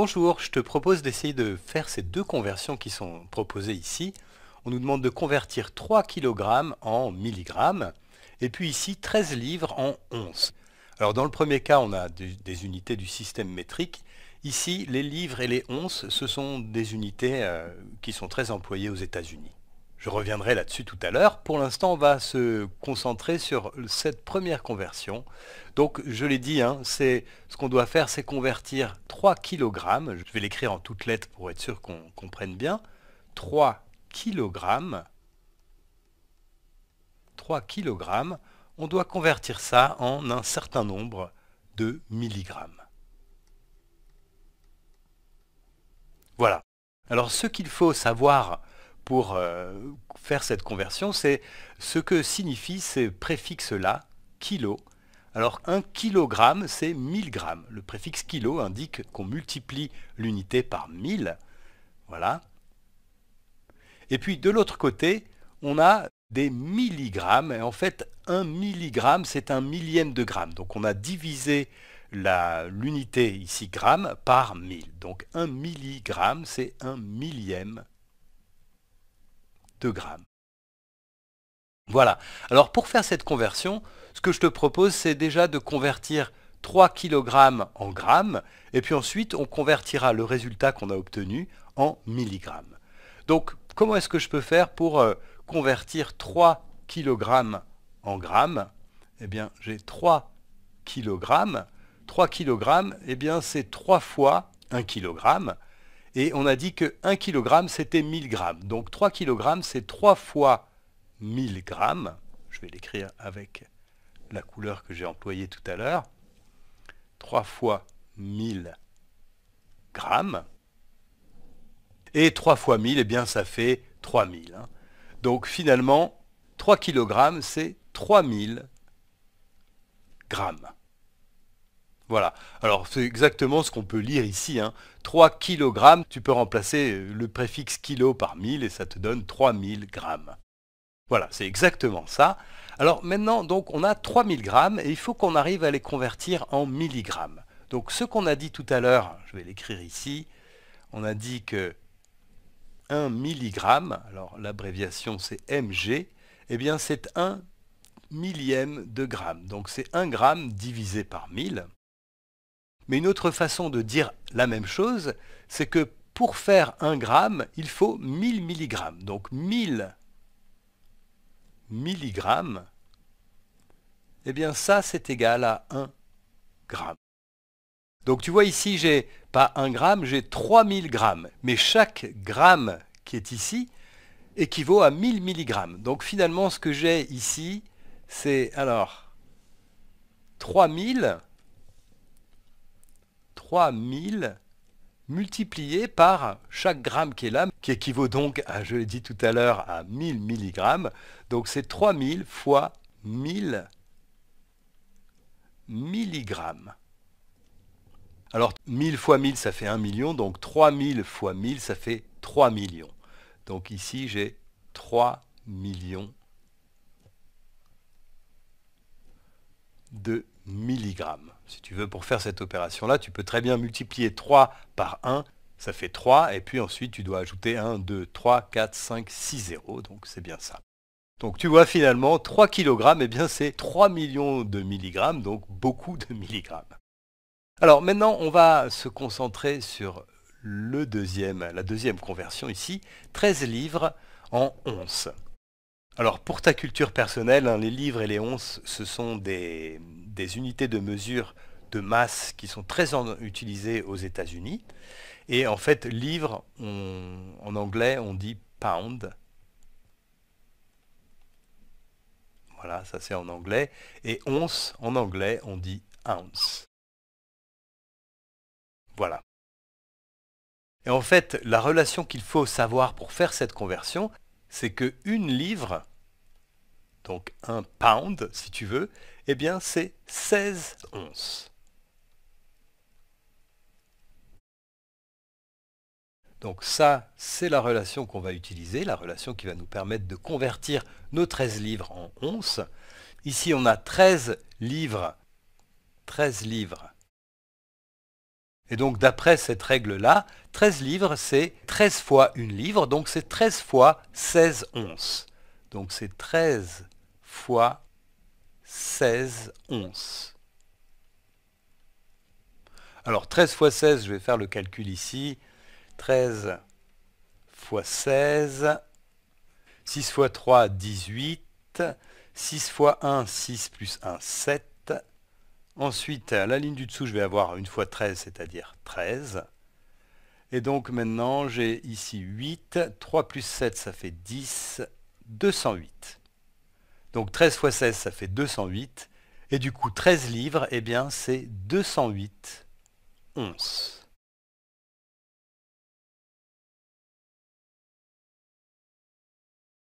Bonjour, je te propose d'essayer de faire ces deux conversions qui sont proposées ici. On nous demande de convertir 3 kg en milligrammes et puis ici 13 livres en onces. Alors dans le premier cas, on a des unités du système métrique. Ici, les livres et les onces, ce sont des unités euh, qui sont très employées aux États-Unis. Je reviendrai là-dessus tout à l'heure. Pour l'instant, on va se concentrer sur cette première conversion. Donc, je l'ai dit, hein, c'est ce qu'on doit faire, c'est convertir 3 kg. Je vais l'écrire en toutes lettres pour être sûr qu'on comprenne bien. 3 kg. 3 kg. On doit convertir ça en un certain nombre de milligrammes. Voilà. Alors, ce qu'il faut savoir pour euh, faire cette conversion, c'est ce que signifie ces préfixes-là, kilo. Alors un kilogramme, c'est 1000 grammes. Le préfixe kilo indique qu'on multiplie l'unité par 1000. Voilà. Et puis de l'autre côté, on a des milligrammes. Et en fait, un milligramme, c'est un millième de gramme. Donc on a divisé l'unité ici gramme par 1000. Donc un milligramme, c'est un millième voilà. Alors pour faire cette conversion, ce que je te propose, c'est déjà de convertir 3 kg en grammes, et puis ensuite on convertira le résultat qu'on a obtenu en milligrammes. Donc comment est-ce que je peux faire pour euh, convertir 3 kg en grammes Eh bien j'ai 3 kg. 3 kg, eh bien c'est 3 fois 1 kg. Et on a dit que 1 kg, c'était 1000 g. Donc 3 kg, c'est 3 fois 1000 g. Je vais l'écrire avec la couleur que j'ai employée tout à l'heure. 3 fois 1000 g. Et 3 fois 1000, eh bien, ça fait 3000. Hein. Donc finalement, 3 kg, c'est 3000 grammes. Voilà, alors c'est exactement ce qu'on peut lire ici. 3 hein. kg, tu peux remplacer euh, le préfixe kilo par 1000 et ça te donne 3000 grammes. Voilà, c'est exactement ça. Alors maintenant, donc, on a 3000 grammes et il faut qu'on arrive à les convertir en milligrammes. Donc ce qu'on a dit tout à l'heure, je vais l'écrire ici, on a dit que 1 milligramme, alors l'abréviation c'est mg, eh bien c'est 1 millième de gramme. Donc c'est 1 gramme divisé par 1000. Mais une autre façon de dire la même chose, c'est que pour faire 1 gramme, il faut 1000 mg. Donc 1000 mg, eh bien ça c'est égal à 1 gramme. Donc tu vois ici, j'ai pas 1 gramme, j'ai 3000 grammes. Mais chaque gramme qui est ici équivaut à 1000 mg. Donc finalement ce que j'ai ici, c'est alors 3000 3000 multiplié par chaque gramme qui est là, qui équivaut donc, je l'ai dit tout à l'heure, à 1000 mg. Donc c'est 3000 fois 1000 mg. Alors 1000 fois 1000 ça fait 1 million, donc 3000 fois 1000 ça fait 3 millions. Donc ici j'ai 3 millions de si tu veux, pour faire cette opération-là, tu peux très bien multiplier 3 par 1, ça fait 3, et puis ensuite tu dois ajouter 1, 2, 3, 4, 5, 6 0, donc c'est bien ça. Donc tu vois finalement, 3 kg, et bien c'est 3 millions de milligrammes, donc beaucoup de milligrammes. Alors maintenant, on va se concentrer sur la deuxième conversion ici, 13 livres en 11. Alors pour ta culture personnelle, hein, les livres et les onces, ce sont des, unités de mesure de masse qui sont très utilisées aux États-Unis. Et en fait, livre, en anglais, on dit pound. Voilà, ça c'est en anglais. Et once, en anglais, on dit ounce. Voilà. Et en fait, la relation qu'il faut savoir pour faire cette conversion, c'est que une livre, donc un pound si tu veux, eh bien c'est 16 onces. Donc ça, c'est la relation qu'on va utiliser, la relation qui va nous permettre de convertir nos 13 livres en onces. Ici, on a 13 livres, 13 livres et donc d'après cette règle-là, 13 livres, c'est 13 fois 1 livre, donc c'est 13 fois 16 onces. Donc c'est 13 fois 16 onces. Alors 13 fois 16, je vais faire le calcul ici. 13 fois 16, 6 fois 3, 18, 6 fois 1, 6 plus 1, 7, Ensuite, la ligne du dessous, je vais avoir une fois 13, c'est-à-dire 13. Et donc maintenant, j'ai ici 8. 3 plus 7, ça fait 10. 208. Donc 13 fois 16, ça fait 208. Et du coup, 13 livres, eh bien, c'est 208 11.